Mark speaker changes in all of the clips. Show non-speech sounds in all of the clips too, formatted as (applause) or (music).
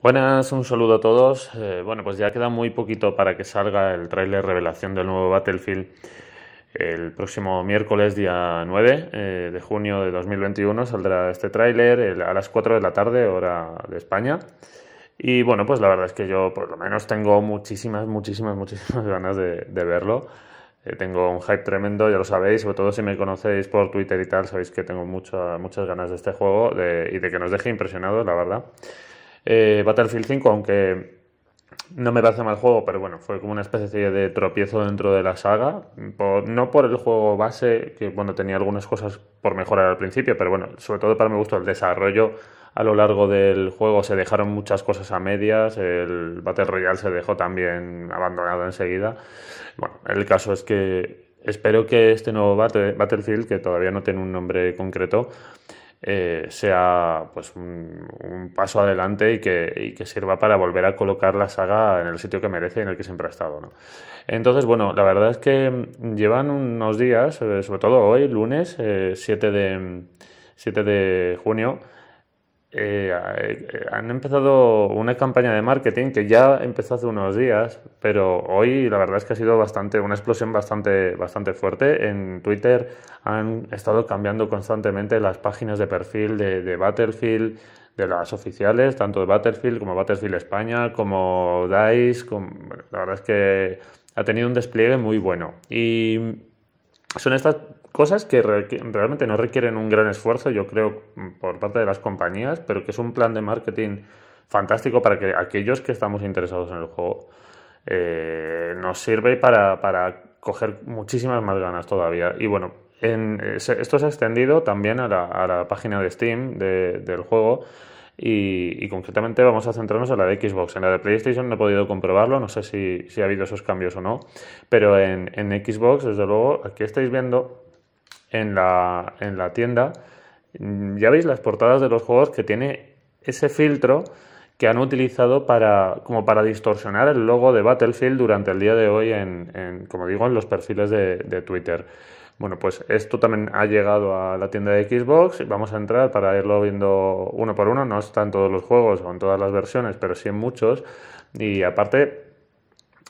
Speaker 1: Buenas, un saludo a todos. Eh, bueno, pues ya queda muy poquito para que salga el tráiler revelación del nuevo Battlefield el próximo miércoles, día 9 eh, de junio de 2021, saldrá este tráiler a las 4 de la tarde, hora de España. Y bueno, pues la verdad es que yo por lo menos tengo muchísimas, muchísimas, muchísimas (laughs) ganas de, verlo. Eh, tengo un hype tremendo, ya lo sabéis, sobre todo si me conocéis por Twitter y tal, sabéis que tengo muchas ganas de este juego y de que nos deje impresionados, la verdad. Eh, Battlefield 5, aunque no me parece mal juego, pero bueno, fue como una especie de tropiezo dentro de la saga. no por el juego base, que bueno, tenía algunas cosas por mejorar al principio, pero bueno, sobre todo para mi gusto el desarrollo a lo largo del juego se dejaron muchas cosas a medias, el Battle Royale se dejó también abandonado enseguida. Bueno, el caso es que espero que este nuevo Battlefield, que todavía no tiene un nombre concreto, eh, sea pues un, paso adelante y que, sirva para volver a colocar la saga en el sitio que merece y en el que siempre ha estado. Entonces, bueno, la verdad es que mm, llevan unos días, eh, sobre todo hoy, lunes eh, de, 7 de junio, eh, eh, han empezado una campaña de marketing que ya empezó hace unos días, pero hoy la verdad es que ha sido bastante una explosión bastante bastante fuerte. En Twitter han estado cambiando constantemente las páginas de perfil de, Battlefield, de las oficiales, tanto de Battlefield como Battlefield España, como Dice. la verdad es que ha tenido un despliegue muy bueno y son estas cosas que realmente no requieren un gran esfuerzo, yo creo, por parte de las compañías, pero que es un plan de marketing fantástico para que aquellos que estamos interesados en el juego eh, nos sirve para, coger muchísimas más ganas todavía. Y bueno, en, eh, esto se ha extendido también a la, página de Steam del juego y, concretamente vamos a centrarnos en la de Xbox. En la de PlayStation no he podido comprobarlo, no sé si, ha habido esos cambios o no, pero en, Xbox, desde luego, aquí estáis viendo en la, en la tienda, mm, ya veis las portadas de los juegos que tiene ese filtro que han utilizado para, como para distorsionar el logo de Battlefield durante el día de hoy, en, en como digo, en los perfiles de Twitter. Bueno, pues esto también ha llegado a la tienda de Xbox. Vamos a entrar para irlo viendo uno por uno. No está en todos los juegos o en todas las versiones, pero sí en muchos. Y aparte,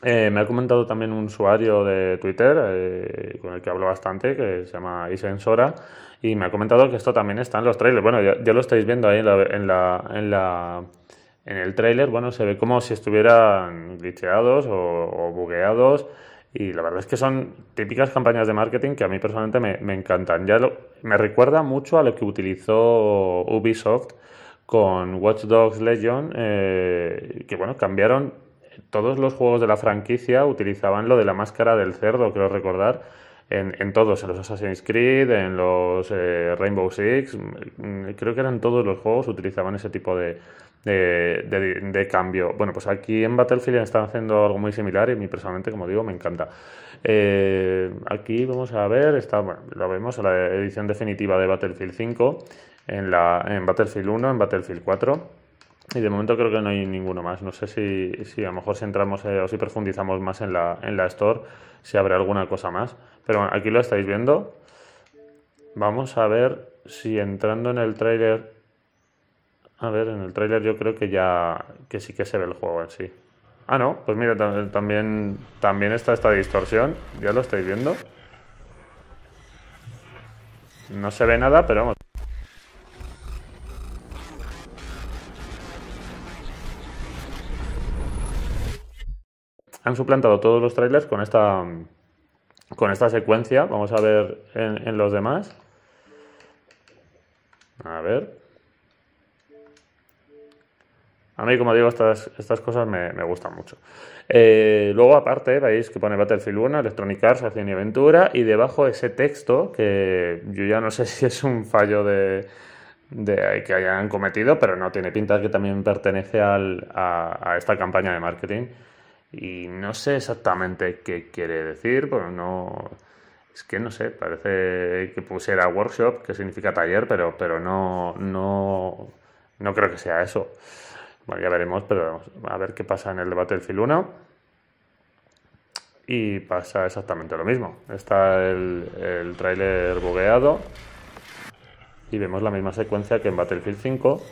Speaker 1: eh, me ha comentado también un usuario de Twitter eh, con el que hablo bastante, que se llama Isensora, y me ha comentado que esto también está en los trailers. Bueno, ya, lo estáis viendo ahí en el trailer. bueno, se ve como si estuvieran glitcheados o, o bugueados y la verdad es que son típicas campañas de marketing que a mí personalmente me, encantan. Ya me recuerda mucho a lo que utilizó Ubisoft con Watch Dogs Legion, eh, que bueno, cambiaron todos los juegos de la franquicia, utilizaban lo de la máscara del cerdo, creo recordar, en, en todos, en los Assassin's Creed, en los eh, Rainbow Six, mm, creo que eran todos los juegos, utilizaban ese tipo de, de, cambio. Bueno, pues aquí en Battlefield están haciendo algo muy similar y mí personalmente, como digo, me encanta. Eh, aquí vamos a ver, está, bueno, lo vemos, la edición definitiva de Battlefield 5, en, la, en Battlefield 1, en Battlefield 4. Y de momento creo que no hay ninguno más. No sé si, a lo mejor si entramos eh, o si profundizamos más en la, en la Store, si habrá alguna cosa más. Pero bueno, aquí lo estáis viendo. Vamos a ver si entrando en el trailer a ver, en el tráiler yo creo que ya que sí que se ve el juego en sí. Ah, no, pues mira, también, también está esta distorsión, ya lo estáis viendo. No se ve nada, pero vamos. Han suplantado todos los trailers con esta con esta secuencia. Vamos a ver en los demás. A ver. A mí, como digo, estas, estas cosas me, gustan mucho. Eh, luego, aparte, veis que pone Battlefield 1, Electronic Arts, Acción y Aventura, y debajo ese texto, que yo ya no sé (laughs) si es un fallo de, de que hayan cometido, pero no tiene pinta que también pertenece a, esta campaña de marketing. Y no sé exactamente qué quiere decir, pero pues no. Es que no sé, parece que pusiera workshop, que significa taller, pero, pero no, no creo que sea eso ya veremos, pero a ver qué pasa en el debate del 1. Y pasa exactamente lo mismo. Está el, el tráiler bugueado. Y vemos la misma secuencia que en Battlefield 5.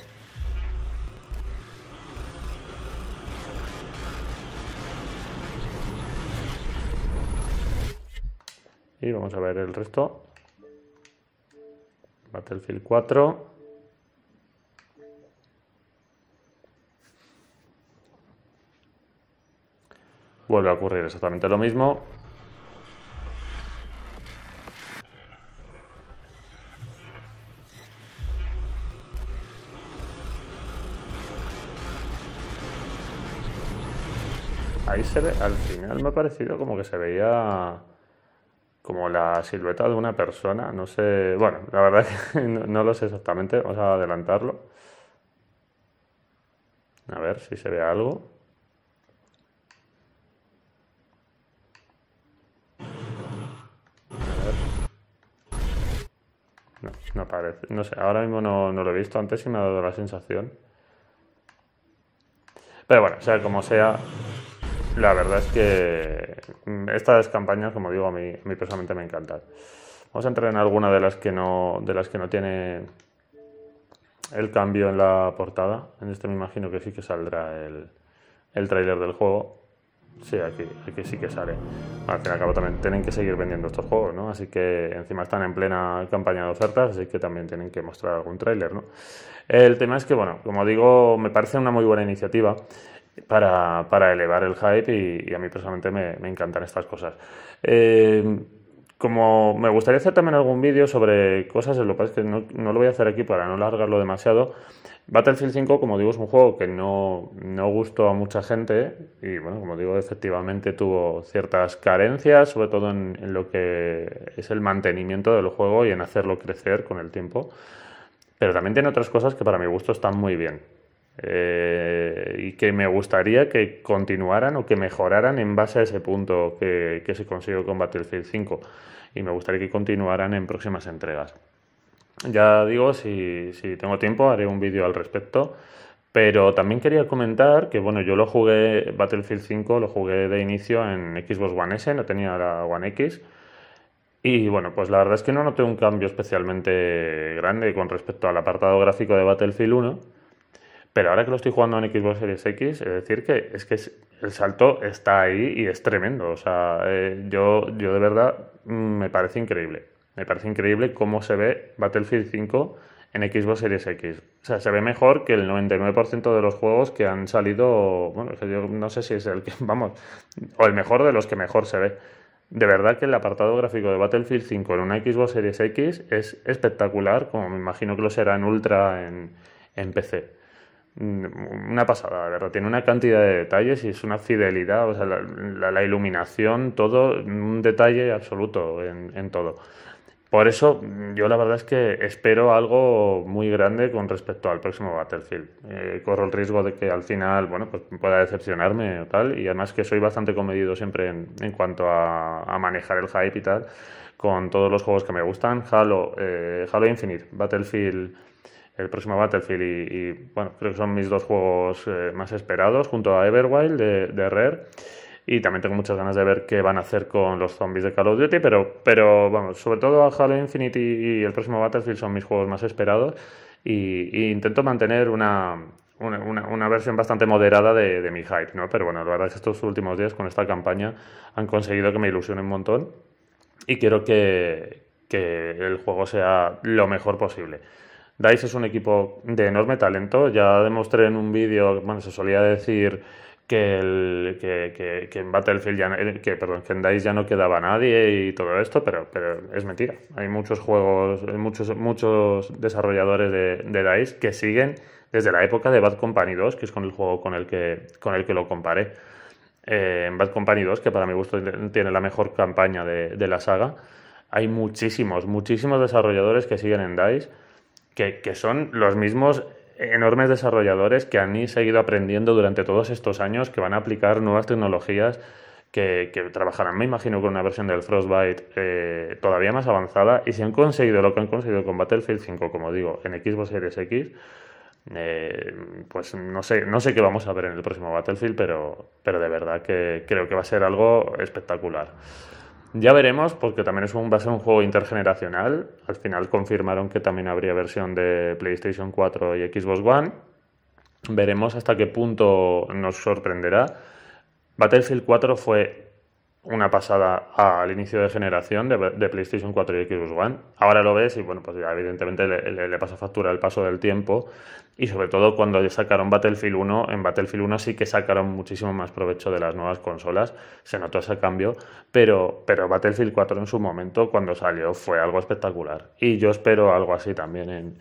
Speaker 1: Y vamos a ver el resto. Battlefield 4. Vuelve a ocurrir exactamente lo mismo. Ahí se ve, al final me ha parecido como que se veía como la silueta de una persona, no sé, bueno, la verdad (laughs) no lo sé exactamente, vamos a adelantarlo. A ver si se ve algo. No sé, ahora mismo no, lo he visto antes y me ha dado la sensación. Pero bueno, sea como sea, la verdad es que mm, estas campañas, como digo, a mí, personalmente me encantan. Vamos a entrar en alguna de las que no, de las que no tiene el cambio en la portada. En este me imagino que sí que saldrá el, trailer del juego. Sí, aquí, aquí sí que sale. Al fin y al cabo también tienen que seguir vendiendo estos juegos, ¿no? Así que encima están en plena campaña de ofertas, así que también tienen que mostrar algún tráiler, ¿no? El tema es que, bueno, como digo, me parece una muy buena iniciativa. Para, elevar el hype y, a mí personalmente me, encantan estas cosas. Eh, como me gustaría hacer también algún vídeo sobre cosas, lo que pasa es que no, lo voy a hacer aquí para no alargarlo demasiado, Battlefield 5, como digo, es un juego que no, gustó a mucha gente y, bueno, como digo, efectivamente tuvo ciertas carencias, sobre todo en, lo que es el mantenimiento del juego y en hacerlo crecer con el tiempo. Pero también tiene otras cosas que para mi gusto están muy bien eh, y que me gustaría que continuaran o que mejoraran en base a ese punto que, que se consiguió con Battlefield 5 y me gustaría que continuaran en próximas entregas. Ya digo, si, tengo tiempo haré un vídeo al respecto. Pero también quería comentar que, bueno, yo lo jugué, Battlefield 5, lo jugué de inicio en Xbox One S, no tenía la One X. Y bueno, pues la verdad es que no noté un cambio especialmente grande con respecto al apartado gráfico de Battlefield 1. Pero ahora que lo estoy jugando en Xbox Series X, es decir, que es que el salto está ahí y es tremendo. O sea, eh, yo, yo de verdad mm, me parece increíble. Me parece increíble cómo se ve Battlefield 5 en Xbox Series X. O sea, se ve mejor que el 99% de los juegos que han salido, bueno, yo no sé si es el que, (laughs) vamos, o el mejor de los que mejor se ve. De verdad que el apartado gráfico de Battlefield 5 en una Xbox Series X es espectacular, como me imagino que lo será en Ultra en, PC. Mm, una pasada, de verdad. Tiene una cantidad de detalles y es una fidelidad, o sea, la, iluminación, todo, un detalle absoluto en todo. Por eso yo la verdad es que espero algo muy grande con respecto al próximo Battlefield. Eh, corro el riesgo de que al final, bueno, pues pueda decepcionarme o tal. Y además que soy bastante comedido siempre en, cuanto a, manejar el hype y tal. Con todos los juegos que me gustan. Halo, eh, Halo Infinite, Battlefield el próximo Battlefield y, bueno, creo que son mis dos juegos eh, más esperados junto a Everwild de Rare y también tengo muchas ganas de ver qué van a hacer con los zombies de Call of Duty, pero, pero vamos, sobre todo Halo Infinite y el próximo Battlefield son mis juegos más esperados. Y, intento mantener una, una, una, versión bastante moderada de, mi hype, ¿no? Pero bueno, la verdad es que estos últimos días con esta campaña han conseguido que me ilusionen un montón y quiero que, que el juego sea lo mejor posible. DICE es un equipo de enorme talento, ya demostré en un vídeo, bueno, se solía decir que, el, que, que, en Battlefield ya eh, que, perdón, en DICE ya no quedaba nadie y todo esto, pero, pero es mentira. Hay muchos juegos, muchos, muchos desarrolladores de, de DICE que siguen desde la época de Bad Company 2, que es con el juego con el que, con el que lo comparé. Eh, en Bad Company 2, que para mi gusto tiene la mejor campaña de, la saga, hay muchísimos, muchísimos desarrolladores que siguen en DICE que, que, son los mismos enormes desarrolladores que han seguido aprendiendo durante todos estos años, que van a aplicar nuevas tecnologías, que, trabajarán, me imagino, con una versión del Frostbite eh, todavía más avanzada. Y si han conseguido lo que han conseguido con Battlefield 5, como digo, en Xbox Series X, eh, pues no sé, no sé qué vamos a ver en el próximo Battlefield, pero, pero de verdad que creo que va a ser algo espectacular. Ya veremos, porque también es un, va a ser un juego intergeneracional. Al final confirmaron que también habría versión de PlayStation 4 y Xbox One. Veremos hasta qué punto nos sorprenderá. Battlefield 4 fue una pasada al inicio de generación de, PlayStation 4 y Xbox One. Ahora lo ves y bueno, pues evidentemente le, pasó pasa factura el paso del tiempo y sobre todo cuando sacaron Battlefield 1, en Battlefield 1 sí que sacaron muchísimo más provecho de las nuevas consolas, se notó ese cambio, pero, Battlefield 4 en su momento cuando salió fue algo espectacular y yo espero algo así también en,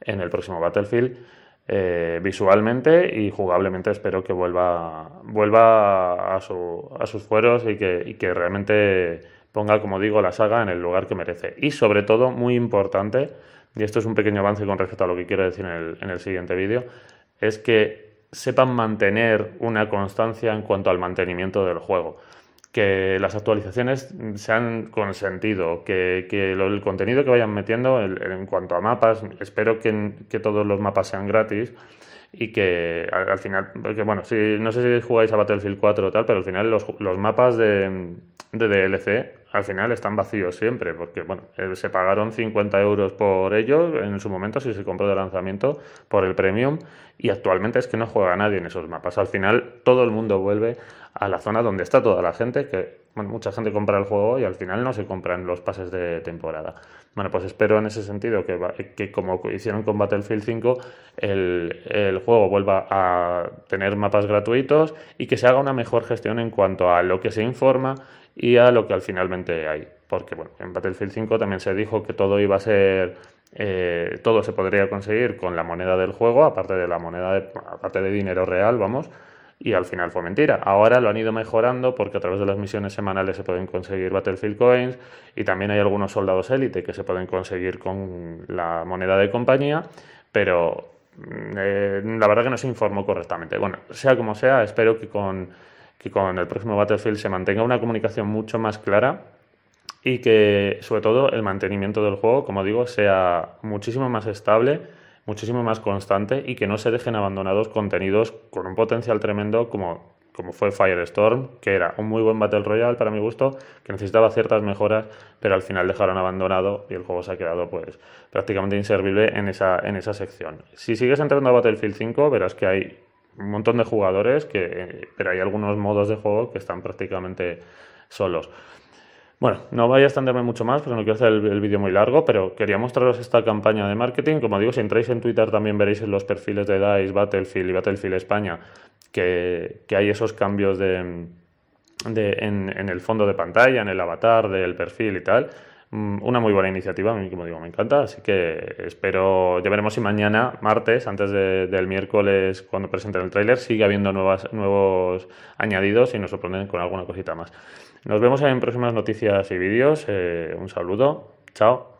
Speaker 1: en el próximo Battlefield eh, visualmente y jugablemente espero que vuelva, vuelva a, a sus fueros y que, y que, realmente ponga, como digo, la saga en el lugar que merece. Y sobre todo, muy importante, y esto es un pequeño avance con respecto a lo que quiero decir en el, en el siguiente vídeo, es que sepan mantener una constancia en cuanto al mantenimiento del juego que las actualizaciones sean con que, el contenido que vayan metiendo en, cuanto a mapas, espero que, todos los mapas sean gratis y que al, final, porque bueno, si, no sé si jugáis a Battlefield 4 o tal, pero al final los mapas de de DLC al final están vacíos siempre, porque bueno, eh, se pagaron 50 euros por ellos en su momento si se compró de lanzamiento por el premium y actualmente es que no juega nadie en esos mapas. Al final todo el mundo vuelve a la zona donde está toda la gente, que bueno, mucha gente compra el juego y al final no se compran los pases de temporada. Bueno, pues espero en ese sentido que, que como hicieron con Battlefield 5, el, el juego vuelva a tener mapas gratuitos y que se haga una mejor gestión en cuanto a lo que se informa y a lo que al finalmente hay. Porque bueno, en Battlefield 5 también se dijo que todo iba a ser eh, todo se podría conseguir con la moneda del juego, aparte de la moneda, de, aparte de dinero real, vamos, y al final fue mentira. Ahora lo han ido mejorando porque a través de las misiones semanales se pueden conseguir Battlefield Coins y también hay algunos soldados élite que se pueden conseguir con la moneda de compañía, pero mm, eh, la verdad que no se informó correctamente. Bueno, sea como sea, espero que con que con el próximo Battlefield se mantenga una comunicación mucho más clara y que sobre todo el mantenimiento del juego, como digo, sea muchísimo más estable, muchísimo más constante y que no se dejen abandonados contenidos con un potencial tremendo como, como fue Firestorm, que era un muy buen Battle Royale para mi gusto, que necesitaba ciertas mejoras, pero al final dejaron abandonado y el juego se ha quedado pues prácticamente inservible en esa, en esa sección. Si sigues entrando a Battlefield 5 verás que hay un montón de jugadores, que, eh, pero hay algunos modos de juego que están prácticamente solos. Bueno, no voy a extenderme mucho más porque no quiero hacer el, vídeo muy largo, pero quería mostraros esta campaña de marketing. Como digo, si entráis en Twitter también veréis en los perfiles de DICE, Battlefield y Battlefield España que, hay esos cambios de, de en, el fondo de pantalla, en el avatar del perfil y tal. Mm, una muy buena iniciativa, a mí, como digo, me encanta. Así que espero, ya veremos si mañana, martes, antes del miércoles, cuando presenten el tráiler, sigue habiendo nuevas, nuevos añadidos y nos sorprenden con alguna cosita más. Nos vemos en próximas noticias y vídeos. Eh, un saludo. Chao.